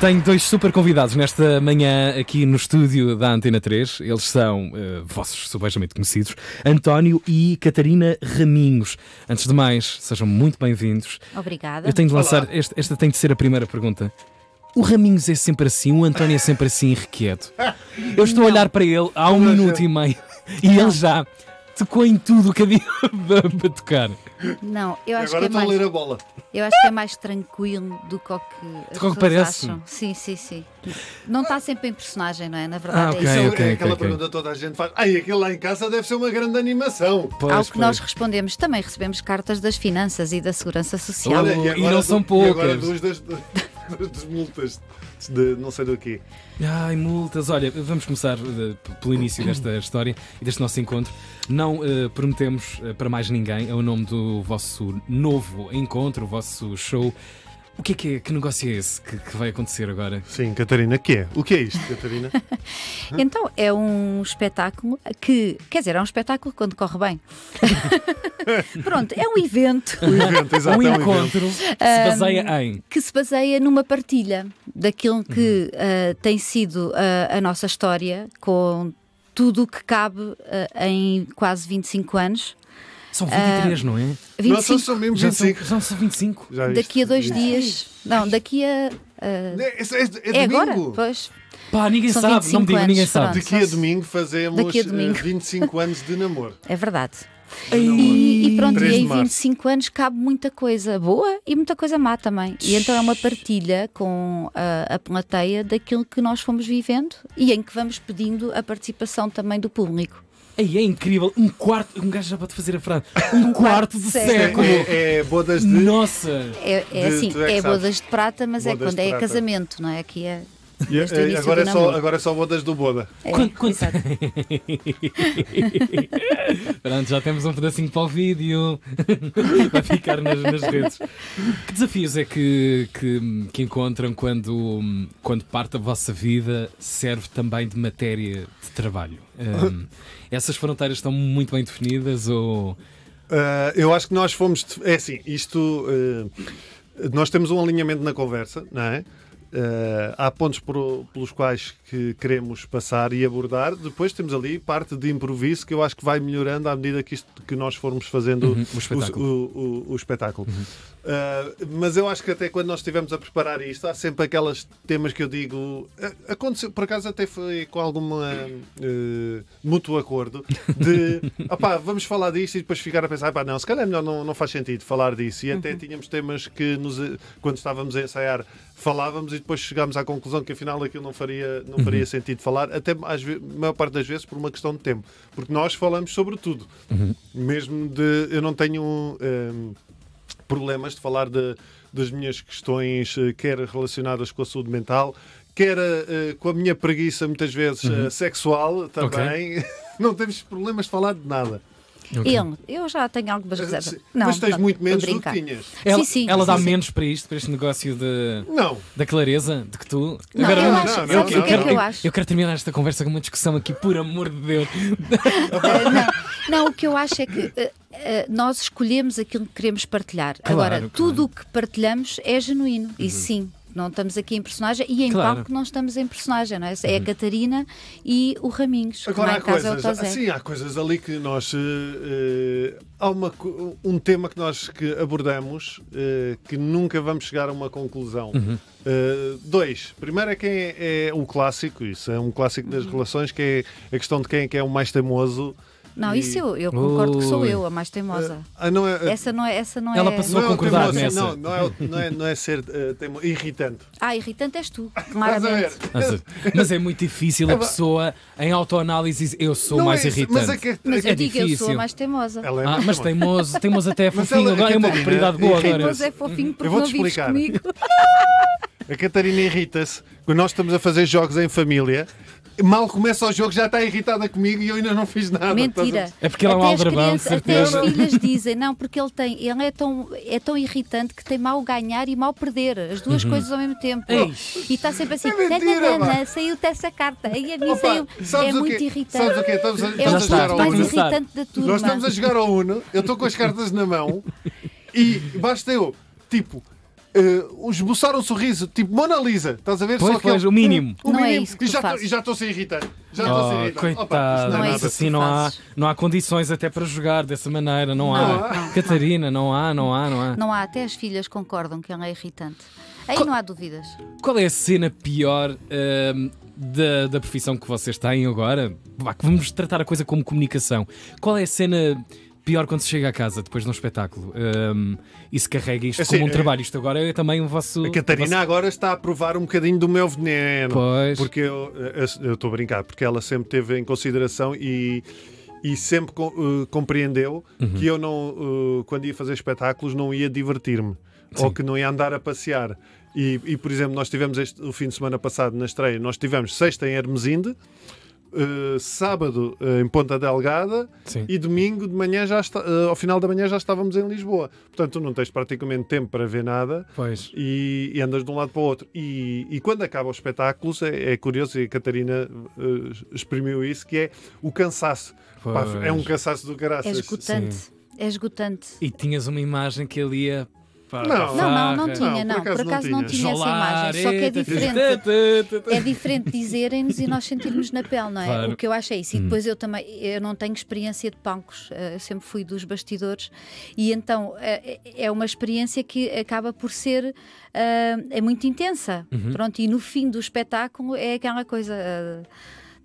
Tenho dois super convidados nesta manhã aqui no estúdio da Antena 3. Eles são uh, vossos subejamente conhecidos, António e Catarina Raminhos. Antes de mais, sejam muito bem-vindos. Obrigada. Eu tenho de lançar, esta, esta, tem de ser a primeira pergunta. O Raminhos é sempre assim, o António é sempre assim, requieto. Eu estou Não. a olhar para ele há um Não. minuto e meio e Não. ele já tocou em tudo o que havia para tocar. Não, eu acho Agora que é mais, a ler a bola. Eu acho que é mais tranquilo do que o que, que parece. Acham. Sim, sim, sim. Não está sempre em personagem, não é? Na verdade, ah, é okay, é isso. Okay, aquela okay. pergunta toda a gente faz. Ai, aquele lá em casa deve ser uma grande animação. Pois, Ao que pois. nós respondemos, também recebemos cartas das finanças e da segurança social. Olha, e, e, não são poucas das multas de não sei do quê. Ai, multas. Olha, vamos começar eh, pelo início desta história e deste nosso encontro. Não uh, prometemos eh, para mais ninguém, é o nome do vosso novo encontro, o vosso show. O que é que é? Que negócio é esse que, que vai acontecer agora? Sim, Catarina, que é? O que é isto, Catarina? então, é um espetáculo que. Quer dizer, é um espetáculo quando corre bem. Pronto, é um evento. Um evento, exato. É um, encontro que se baseia em. Que se baseia numa partilha daquilo que uhum. uh, tem sido a, ah, a nossa história com tudo o que cabe uh, em quase 25 anos são 23, uh, não é? 25. 25. Já são, são 25. Já daqui a dois dias. Não, daqui a. Uh, é, é, é, é agora? Pois. Pá, ninguém são sabe, não me diga, ninguém sabe. Pronto, daqui a domingo fazemos daqui a domingo. 25 anos de namoro. É verdade. E, e, pronto, e aí 25 anos cabe muita coisa boa e muita coisa má também. E então é uma partilha com a, a plateia daquilo que nós fomos vivendo e em que vamos pedindo a participação também do público. Aí é incrível, um quarto, um gajo já pode fazer a frase, um quarto de século. É, é, é, bodas de. Nossa! É, é de, assim, é, é bodas de prata, mas é bodas é quando é casamento, não é? Aqui é. E, é, é, agora, é só, agora é só bodas do Boda. É, quando, Pronto, já temos um pedacinho para o vídeo. Vai ficar nas, nas redes. Que desafios é que, que, que, encontram quando, quando parte da vossa vida serve também de matéria de trabalho? Um, essas fronteiras estão muito bem definidas ou. Uh, eu acho que nós fomos. É assim, isto. Uh, nós temos um alinhamento na conversa, não é? Uh, há pontos por, pelos quais que queremos passar e abordar. Depois temos ali parte de improviso que eu acho que vai melhorando à medida que, isto, que nós formos fazendo uhum, o espetáculo. O, o, o espetáculo. Uhum. Uh, mas eu acho que até quando nós estivemos a preparar isto, há sempre aqueles temas que eu digo. Aconteceu, por acaso até foi com alguma uh, mútuo acordo de opá, vamos falar disto e depois ficar a pensar, não, se calhar é melhor não, não faz sentido falar disso. E até uhum. tínhamos temas que nos, quando estávamos a ensaiar falávamos e depois chegámos à conclusão que afinal aquilo não faria, não uhum. faria uhum. sentido falar, até às vezes, maior parte das vezes por uma questão de tempo, porque nós falamos sobre tudo, uhum. mesmo de. Eu não tenho. Um, ehm, problemas de falar de, das minhas questões, eh, quer relacionadas com a saúde mental, quer uh, com a minha preguiça, muitas vezes eh, uhum. uh, sexual também. Okay. Não temos problemas de falar de nada. Okay. Ele, eu já tenho algumas eh, reservas. não, mas tens não, muito menos do que tinhas. Ela, sim, sim, ela sim, dá sim. menos para isto, para este negócio de, não. da clareza, de que tu. Não, Agora, eu, acho, não, não, quero, é que eu, acho? eu quero terminar esta conversa com uma discussão aqui, por amor de Deus. Eh, não, o que eu acho é que. Uh, nós escolhemos aquilo que queremos partilhar. Claro, Agora, claro. tudo o que partilhamos é genuíno, uhum. e sim, não estamos aqui em personagem e em claro. palco não estamos em personagem, não é? É a uhum. Catarina e o Raminhos. Agora há coisas, é sim, há coisas ali que nós uh, uh, há uma, um tema que nós que abordamos uh, que nunca vamos chegar a uma conclusão. Uhum. dois, primeiro é quem é, é, o clássico, isso é um clássico das uhum. relações que é a questão de quem é, que é o mais teimoso não, e... isso eu, eu concordo que sou eu, a mais teimosa. Essa ah, ah, não é, ah, essa não é, essa não Ela é passou não a é concordar teimosa, nessa. Não, não é, não é, não é ser uh, teimo... irritante. Ah, irritante és tu, claramente. Mas, mas é muito difícil a é pessoa em autoanálise eu sou não mais é irritante. Mas, é que, mas é eu difícil. digo, eu sou a mais teimosa. Ela é ah, mas teimoso, teimoso até é fofinho. Agora é uma propriedade boa agora. Teimoso é fofinho porque eu vou -te não comigo. A Catarina irrita-se quando nós estamos a fazer jogos em família mal começa o jogo, já está irritada comigo e eu ainda não fiz nada. Mentira. É porque ela é um aldrabão, Até as filhas dizem, não, porque ele tem, ele é tão, é tão irritante que tem mal ganhar e mal perder, as duas uhum. coisas ao mesmo tempo. E está sempre assim, é mentira, saiu-te essa carta, aí a mim Opa, saiu. É muito irritante. Sabes o quê? Estamos a, é estamos a jogar ao mais irritante da turma. Nós é? estamos a jogar ao Uno, eu estou com as cartas na mão e basta eu, tipo uh, esboçar um sorriso, tipo Mona Lisa, estás a ver? Pois, Só pois, o mínimo. Eh, o não é mínimo. É isso e já estou sem irritar. Já oh, irritar. Coitado, Opa, não é, é assim não há, não há condições até para jogar dessa maneira, não, não há. Não, Catarina, não há, não há, não há. Não há, até as filhas concordam que ela é irritante. Aí qual, não há dúvidas. Qual é a cena pior uh, da, da profissão que vocês têm agora? Vá, vamos tratar a coisa como comunicação. Qual é a cena pior quando se chega a casa depois de um espetáculo um, e se carrega isto é assim, como um é- trabalho. Isto agora é também o vosso. A Catarina vosso... agora está a provar um bocadinho do meu veneno. Pois. Porque eu eh, estou a brincar, porque ela sempre teve em consideração e e sempre uh, compreendeu uhum. que eu não, uh, quando ia fazer espetáculos, não ia divertir-me ou que não ia andar a passear. E, e por exemplo, nós tivemos este, o fim de semana passado na estreia, nós tivemos sexta em Hermesinde uh, sábado uh, em Ponta Delgada Sim. e domingo de manhã já está, uh, ao final da manhã já estávamos em Lisboa. Portanto, tu não tens praticamente tempo para ver nada e, e, andas de um lado para o outro. E, e quando acaba o espetáculo, é, é, curioso, e a Catarina exprimiu isso, que é o cansaço. Pá, é um cansaço do caraças. É esgotante. Sim. É esgotante. E tinhas uma imagem que ele ia para não. não, não, não tinha, não. Por acaso, não, não tinha, essa imagem. Só que é diferente. é diferente dizerem-nos e nós sentirmos na pele, não é? Claro. O que eu acho é isso. E hum. depois eu também eu não tenho experiência de palcos, eh, eu sempre fui dos bastidores, e então eh, eh, é uma experiência que acaba por ser é muito intensa. Uhum. Pronto, e no fim do espetáculo é aquela coisa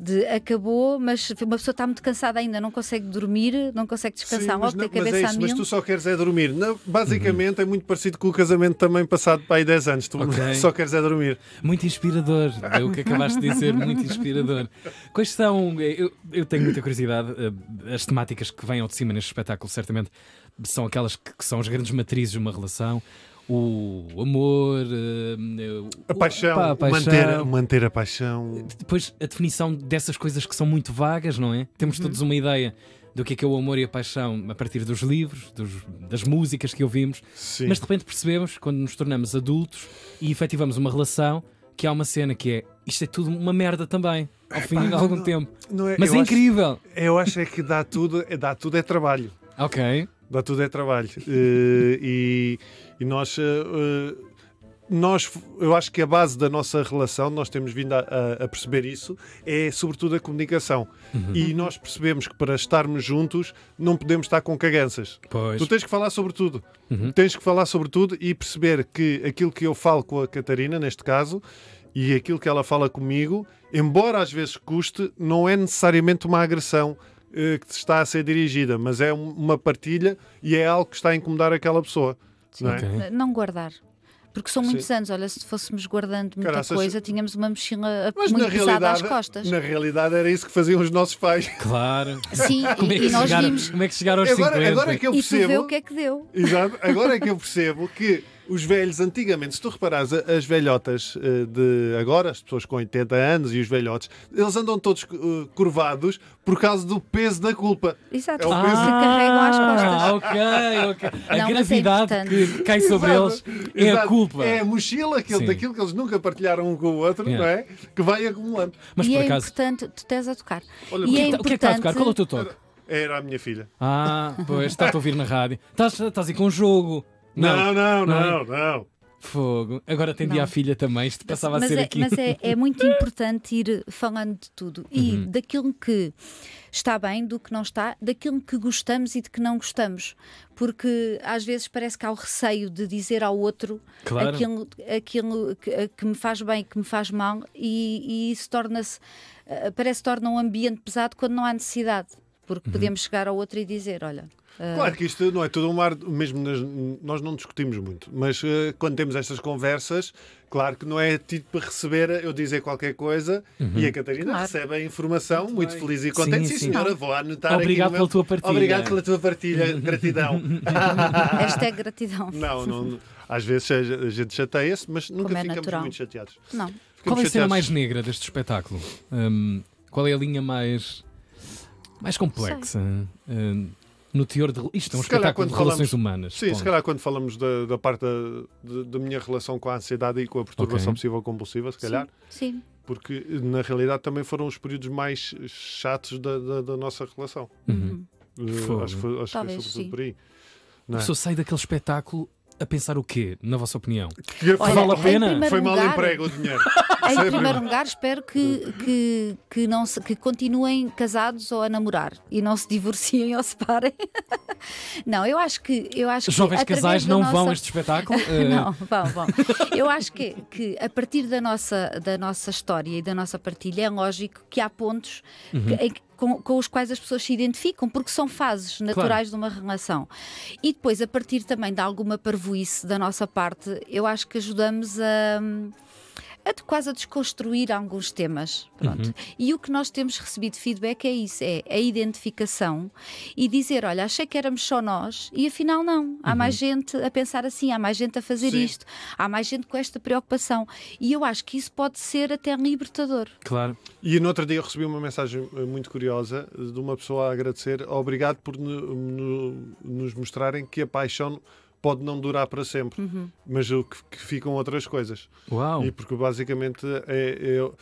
de acabou, mas uma pessoa está muito cansada ainda, não consegue dormir, não consegue descansar, Sim, mas, é a cabeça mas é isso, Mas tu só queres é dormir. Não, basicamente uhum. é muito parecido com o casamento também passado para aí 10 anos. Tu okay. só queres é dormir. Muito inspirador, é o que acabaste de dizer, muito inspirador. Quais são, eh, eu, eu tenho muita curiosidade, eh, as temáticas que vêm ao de cima neste espetáculo certamente são aquelas que, que são as grandes matrizes de uma relação o amor, eh, a paixão, a paixão. Manter, manter, a paixão. Depois a definição dessas coisas que são muito vagas, não é? Temos uhum. todos uma ideia do que é, que é o amor e a paixão a partir dos livros, dos, das músicas que ouvimos, Sim. mas de repente percebemos quando nos tornamos adultos e efetivamos uma relação que há uma cena que é isto é tudo uma merda também ao fim de algum não, tempo. Não é, mas é acho, incrível. eu acho é que dá tudo, é, dá tudo é trabalho. Ok. Dá tudo é trabalho. Eh, e, e, nós eh, eh, nós, eu acho que a base da nossa relação, nós temos vindo a, a, a perceber isso, é sobretudo a comunicação. Uhum. E nós percebemos que para estarmos juntos não podemos estar com caganças. Pois. Tu tens que falar sobre tudo. Uhum. Tens que falar sobre tudo e perceber que aquilo que eu falo com a Catarina, neste caso, e aquilo que ela fala comigo, embora às vezes custe, não é necessariamente uma agressão eh, que está a ser dirigida, mas é uma partilha e é algo que está a incomodar aquela pessoa. Sim, não, é? okay. não guardar. Porque são muitos Sim. anos, olha, se fôssemos guardando muita coisa, tínhamos uma mochila Mas muito pesada às costas. Na realidade era isso que faziam os nossos pais. Claro. Sim, como é e, é que e nós chegaram, vimos. Como é que chegaram aos agora, 50? Agora é que eu percebo. E tu vê o que é que deu. Exato, agora é que eu percebo que os velhos, antigamente, se tu reparares, as velhotas eh, de agora, as pessoas com 80 anos e os velhotes, eles andam todos eh, curvados por causa do peso da culpa. Exato, é o peso que carregam às ah, costas. Ah, ok, ok. A Não, é gravidade é que cai sobre Exato. eles é Exato. a culpa. É a mochila aquilo, daquilo que eles nunca partilharam um com o outro, yeah. não é? Que vai acumulando. Mas e por é acaso... importante, tu tens a tocar. Olha, e é importante... que é que está é tá a tocar? Qual é o teu toque? Era a minha filha. Ah, pois, está-te a ouvir na rádio. Estás, estás aí com o jogo. Não, não, não, é? não. não. Fogo. Agora atendi não. à filha também, isto passava mas, a ser é, aqui. Mas é, é muito importante ir falando de tudo e uhum. daquilo que está bem, do que não está, daquilo que gostamos e de que não gostamos. Porque às vezes parece que há o receio de dizer ao outro claro. aquilo, aquilo que, que, me faz bem, que me faz mal, e, e isso torna-se, eh, parece torna um ambiente pesado quando não há necessidade. Porque uhum. podemos chegar ao outro e dizer: olha, Claro que isto não é tudo um mar, mesmo nas, nós não discutimos muito, mas uh, quando temos estas conversas, claro que não é tido para receber eh, eu dizer qualquer coisa uhum. e a uhum. Catarina claro. recebe a informação, muito, muito feliz e contente. Sim, sim, sim senhora, vou anotar Obrigado pela meu... tua partilha. Obrigado pela tua partilha, gratidão. Esta é gratidão. Não, não, às vezes a gente chateia-se, mas nunca é ficamos natural. muito chateados. Não. Ficamos Qual é a chateados? cena mais negra deste espetáculo? Hum, qual é a linha mais mais complexa. Hum, no teor de. Isto é um se espetáculo de falamos, relações humanas. Sim, ponto. se calhar quando falamos da, da parte da, da, minha relação com a ansiedade e com a perturbação okay. possível compulsiva, se calhar. Sim, sim. Porque na realidade também foram os períodos mais chatos da, da, da nossa relação. Uhum. Uh, acho, acho Talvez, que foi sobretudo sim. por aí. Não é? A pessoa sai daquele espetáculo a pensar o quê, na vossa opinião? Que Olha, vale a pena? Foi lugar, mal emprego o dinheiro. em Sempre. É primeiro lugar, espero que, que, que, não se, que continuem casados ou a namorar e não se divorciem ou separem. não, eu acho que. Eu acho Jovens que, casais não vão a este espetáculo? Eh, não, vão, vão. Eu acho que, que a partir da nossa, da nossa história e da nossa partilha é lógico que há pontos uhum. que, em que com, com os quais as pessoas se identificam, porque são fases naturais claro. de uma relação. E depois, a partir também de alguma parvoíce da nossa parte, eu acho que ajudamos a a quase a desconstruir alguns temas. Pronto. Uhum. E o que nós temos recebido feedback é isso: é a identificação e dizer, olha, achei que éramos só nós e afinal não. Há uhum. mais gente a pensar assim, há mais gente a fazer Sim. isto, há mais gente com esta preocupação. E eu acho que isso pode ser até libertador. Claro. E no outro dia eu recebi uma mensagem eh, muito curiosa de uma pessoa a agradecer, obrigado por no, no, nos mostrarem que a paixão pode não durar para sempre, uhum. mas o que, que, ficam outras coisas. Uau. E porque basicamente é, é,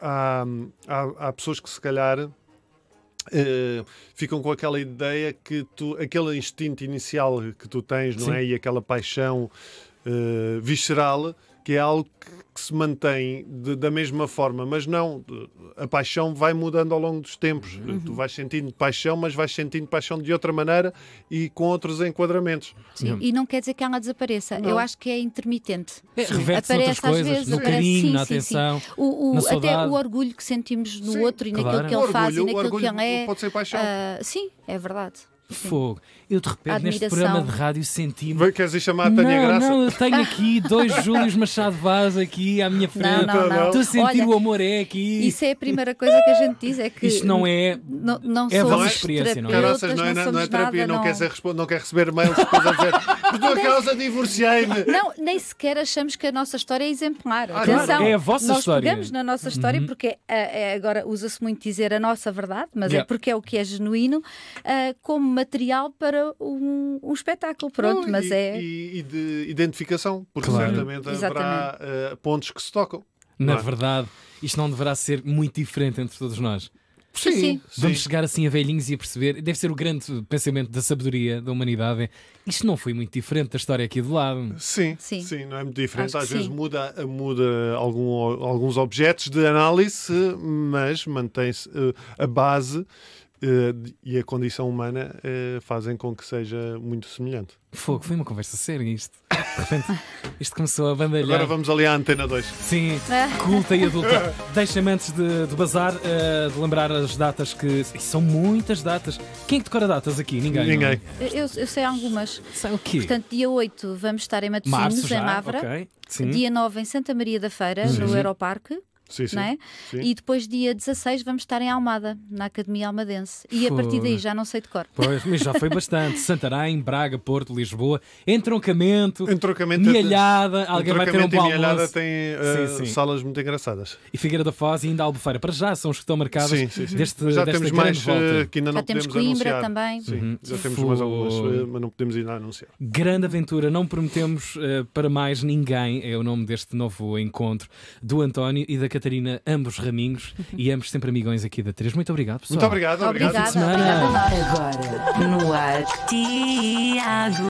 há, há, há pessoas que se calhar. Uh, ficam com aquela ideia que tu, aquele instinto inicial que tu tens, não Sim. é? E aquela paixão uh, visceral que é algo que, que se mantém de, da mesma forma, mas não, a paixão vai mudando ao longo dos tempos. Uhum. Tu vais sentindo paixão, mas vais sentindo paixão de outra maneira e com outros enquadramentos. Sim, e não quer dizer que ela desapareça. Não. Eu acho que é intermitente. É, se reverte aparece coisas, às vezes, no carinho, sim, na sim, atenção, sim. O, o, até o orgulho que sentimos no outro e claro. naquilo que ele faz e naquilo que ele é. Pode ser paixão. Uh, sim, é verdade. Fogo. Eu de repente neste programa de rádio senti-me. Queres ir chamar a Tânia não, Graça? Não, eu tenho aqui dois Júlios Machado Vaz aqui à minha frente. Não, não, não. sentir Olha, o amor é aqui. Isso é a primeira coisa que a gente diz: é que. Isto não é. Não, não é vossa experiência, não é? não, é, não, não é terapia, nada, não, quer é ser, não quer receber mails depois a dizer. Por tua causa divorciei-me. Não, nem sequer achamos que a nossa história é exemplar. Ah, Atenção, claro, é a vossa nós história. pegamos na nossa história uhum. porque é, é, agora usa-se muito dizer a nossa verdade, mas é yeah. é porque é o que é genuíno. Uh, como material para um, um espetáculo, pronto, Não, mas e, é... E, e, de identificação, porque claro. certamente Exatamente. haverá uh, pontos que se tocam. Na verdade, isto não deverá ser muito diferente entre todos nós. Sim, sim. Vamos sim. chegar assim a velhinhos e a perceber. Deve ser o grande pensamento da sabedoria da humanidade. É, isto não foi muito diferente da história aqui do lado. Sim, sim, sim não é muito diferente. Às vezes muda, muda algum, alguns objetos de análise, mas mantém-se eh, a base eh, e a condição humana uh, fazem com que seja muito semelhante. Fogo, foi uma conversa séria isto. De repente, isto começou a bandalhar. Agora vamos ali à antena 2. Sim, é. culta e adulta. Deixa-me antes de, de bazar, uh, de lembrar as datas que. são muitas datas. Quem é que decora datas aqui? Ninguém. É? Ninguém. Eu, eu, sei algumas. Sei o quê? Portanto, dia 8 vamos estar em Matosinhos, em Mavra. Okay. Dia 9 em Santa Maria da Feira, uhum. no Europarque. Sim, sim, é? sim, E depois, dia 16, vamos estar em Almada, na Academia Almadense. E Fora. a partir daí já não sei de cor. Pois, mas já foi bastante. Santarém, Braga, Porto, Lisboa, entroncamento, entroncamento é Mialhada, alguém vai ter um bom almoço. tem uh, sim, salas muito engraçadas. E Figueira da Foz e ainda Albufeira. Para já são os que estão marcados deste deste Já temos mais eh, volta. que ainda não já temos Coimbra anunciar. também. Sim, uhum. já temos mais algumas, eh, mas não podemos ainda anunciar. Grande aventura, não prometemos uh, para mais ninguém, é o nome deste novo encontro do António e da Catarina. Catarina, ambos Ramingos e ambos sempre amigões aqui da 3. Muito obrigado, pessoal. Muito obrigado, obrigado. Obrigada, obrigada. Agora, no ar, Tiago.